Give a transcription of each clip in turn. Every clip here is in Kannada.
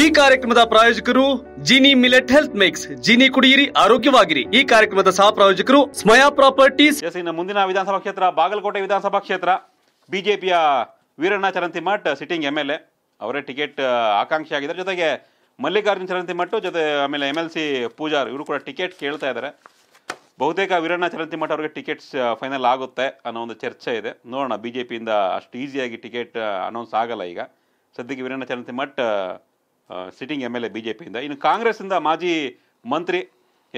ಈ ಕಾರ್ಯಕ್ರಮದ ಪ್ರಾಯೋಜಕರು Jini millet health mix Jini ಕುಡಿಯಿರಿ ಆರೋಗ್ಯವಾಗಿರಿ ಈ ಕಾರ್ಯಕ್ರಮದ ಸಹ ಪ್ರಾಯೋಜಕರು ಸ್ಮಯಾ ಪ್ರಾಪರ್ಟೀಸ್ ಎಸ್ ಮುಂದಿನ ವಿಧಾನಸಭಾ ಕ್ಷೇತ್ರ ಬಾಗಲಕೋಟೆ ವಿಧಾನಸಭಾ ಕ್ಷೇತ್ರ ಬಿಜೆಪಿಯ Veeranna Charantimath sitting M L A ಅವರೇ ಟಿಕೆಟ್ ಆಕಾಂಕ್ಷಿ ಆಗಿದ್ದಾರೆ ಜೊತೆಗೆ ಮಲ್ಲಿಕಾರ್ಜುನ್ ಚರಂತಿಮಠ್ ಜೊತೆ ಆಮೇಲೆ ಎಂ ಎಲ್ ಸಿ ಪೂಜಾರ್ ಇವರು ಕೂಡ ಟಿಕೆಟ್ ಕೇಳ್ತಾ ಇದ್ದಾರೆ ಬಹುತೇಕ ವೀರಣ್ಣ ಚರಂತಿಮಠ್ ಅವರಿಗೆ ಟಿಕೆಟ್ಸ್ ಫೈನಲ್ ಆಗುತ್ತೆ ಅನ್ನೋ ಒಂದು ಚರ್ಚೆ ಇದೆ ನೋಡೋಣ ಬಿಜೆಪಿಯಿಂದ ಅಷ್ಟು ಈಸಿಯಾಗಿ ಟಿಕೆಟ್ ಅನೌನ್ಸ್ ಆಗಲ್ಲ ಈಗ ಸದ್ಯಕ್ಕೆ Veeranna Charantimath sitting M L A ಬಿಜೆಪಿಯಿಂದ ಇನ್ನು ಕಾಂಗ್ರೆಸ್ಸಿಂದ ಮಾಜಿ ಮಂತ್ರಿ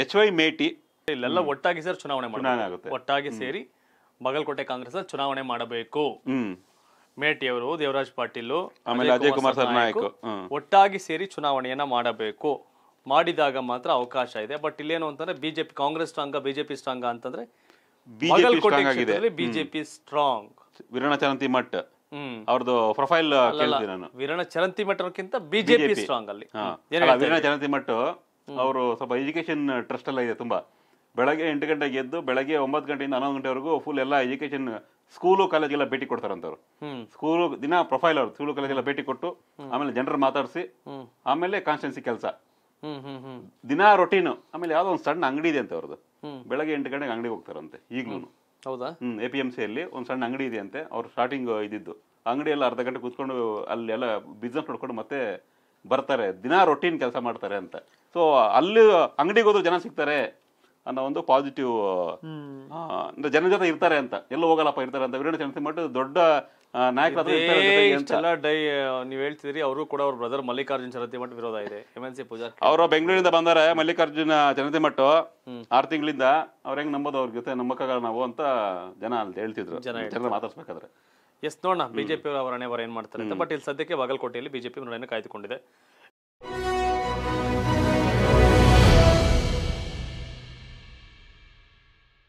ಎಚ್ ವೈ ಮೇಟಿ ಇಲ್ಲೆಲ್ಲ ಒಟ್ಟಾಗಿ ಸೇರಿ ಚುನಾವಣೆ ಮಾಡಬೇಕು ಒಟ್ಟಾಗಿ ಸೇರಿ ಬಾಗಲಕೋಟೆ ಕಾಂಗ್ರೆಸ್ ಚುನಾವಣೆ ಮಾಡಬೇಕು ಮೇಟಿ ಅವರು ದೇವರಾಜ್ ಪಾಟೀಲ್ ಆಮೇಲೆ ಅಜಯ್ ಕುಮಾರ್ ಸರ್ನಾಯಕ್ ಒಟ್ಟಾಗಿ ಸೇರಿ ಚುನಾವಣೆಯನ್ನ ಮಾಡಬೇಕು ಮಾಡಿದಾಗ ಮಾತ್ರ ಅವಕಾಶ ಇದೆ ಬಟ್ ಇಲ್ಲೇನು ಅಂತಂದ್ರೆ BJP Congress strong BJP strong ಅಂತಂದ್ರೆ ಬಿಜೆಪಿ ಸ್ಟ್ರಾಂಗ್ ಬಿಜೆಪಿ ಸ್ಟ್ರಾಂಗ್ ಮಠ ಅವ್ರದ್ದು ಪ್ರೊಫೈಲ್ ಕೇಳ್ತೀನಿ ನಾನು ಚರಂತಿ ಮಠಕ್ಕಿಂತ ಬಿಜೆಪಿ ಸ್ಟ್ರಾಂಗ್ ಅಲ್ಲಿ ವೀರಣ ಚರಂತಿ ಮಠ ಅವರು ಸ್ವಲ್ಪ ಎಜುಕೇಶನ್ ಟ್ರಸ್ಟ್ ಎಲ್ಲ ಇದೆ ತುಂಬಾ ಬೆಳಗ್ಗೆ ಎಂಟು ಗಂಟೆಗೆ ಎದ್ದು ಬೆಳಗ್ಗೆ ಒಂಬತ್ತು ಗಂಟೆಯಿಂದ ಹನ್ನೊಂದು ಗಂಟೆವರೆಗೂ ಫುಲ್ ಎಲ್ಲ ಎಜುಕೇಶನ್ ಸ್ಕೂಲು ಕಾಲೇಜಿಗೆಲ್ಲ ಭೇಟಿ ಕೊಡ್ತಾರಂತವ್ರು ಸ್ಕೂಲು ದಿನ ಪ್ರೊಫೈಲ್ ಅವ್ರು ಸ್ಕೂಲು ಕಾಲೇಜೆಲ್ಲ ಭೇಟಿ ಕೊಟ್ಟು ಆಮೇಲೆ ಜನರು ಮಾತಾಡಿಸಿ ಆಮೇಲೆ ಕಾನ್ಸ್ಟೆನ್ಸಿ ಕೆಲಸ ದಿನ ರೊಟೀನು ಆಮೇಲೆ ಯಾವುದೋ ಒಂದು ಸಣ್ಣ ಅಂಗಡಿ ಇದೆ ಅಂತ ಅವ್ರದ್ದು ಬೆಳಗ್ಗೆ ಎಂಟು ಗಂಟೆಗೆ ಅಂಗಡಿಗೆ ಹೋಗ್ತಾರಂತೆ ಈಗಲೂ ಹೌದಾ ಹ್ಮ್ ಎ ಪಿ ಎಂ ಸಿಯಲ್ಲಿ ಒಂದು ಸಣ್ಣ ಅಂಗಡಿ ಇದೆ ಅಂತೆ ಅವ್ರು ಸ್ಟಾರ್ಟಿಂಗ್ ಇದಿದ್ದು ಎಲ್ಲ ಅರ್ಧ ಗಂಟೆ ಕೂತ್ಕೊಂಡು ಅಲ್ಲೆಲ್ಲ ಬಿಸ್ನೆಸ್ ನೋಡ್ಕೊಂಡು ಮತ್ತೆ ಬರ್ತಾರೆ ದಿನಾ ರೊಟೀನ್ ಕೆಲಸ ಮಾಡ್ತಾರೆ ಅಂತ ಸೊ ಅಲ್ಲಿ ಅಂಗಡಿಗೆ ಹೋದ್ರೆ ಜನ ಸಿಗ್ತಾರೆ ಅನ್ನೋ ಒಂದು ಪಾಸಿಟಿವ್ ಅಂದ್ರೆ ಜನ ಜೊತೆ ಇರ್ತಾರೆ ಅಂತ ಎಲ್ಲೂ ಹೋಗಲ್ಲಪ್ಪ ಇರ್ತಾರೆ ಅಂತ ವೀರೇಂದ್ರ ಚಂದ್ರಸಿಂಗ್ ಮಠ ದೊಡ್ಡ ನಾಯಕರ ಡೈ ನೀವು ಹೇಳ್ತಿದ್ರಿ ಅವರು ಕೂಡ ಅವ್ರ ಬ್ರದರ್ ಮಲ್ಲಿಕಾರ್ಜುನ್ ಮಠ ವಿರೋಧ ಇದೆ ಎಮ್ ಎನ್ ಸಿ ಪೂಜಾ ಅವರು ಬೆಂಗಳೂರಿಂದ ಬಂದಾರೆ ಮಲ್ಲಿಕಾರ್ಜುನ ಮಠ ಆರ್ ತಿಂಗಳಿಂದ ಅವ್ರ ಹೆಂಗ್ ನಂಬೋದು ಅವ್ರ ಜೊತೆ ನಂಬಕ್ಕಾಗಲ್ಲ ನಾವು ಅಂತ ಜನ ಅಲ್ಲಿ ಹೇಳ್ತಿದ್ರು ಜನ ಮಾತಾಡ್ಸ್ಬೇಕಾದ್ರೆ ಎಸ್ ನೋಡೋಣ ಬಿಜೆಪಿ ಅವರ ಏನ್ ಮಾಡ್ತಾರೆ ಬಟ್ ಇಲ್ಲಿ ಸದ್ಯಕ್ಕೆ ಬಾಗಲಕೋಟೆಯಲ್ಲಿ ಬಿಜೆಪಿ ಕಾಯ್ದುಕೊಂಡಿದೆ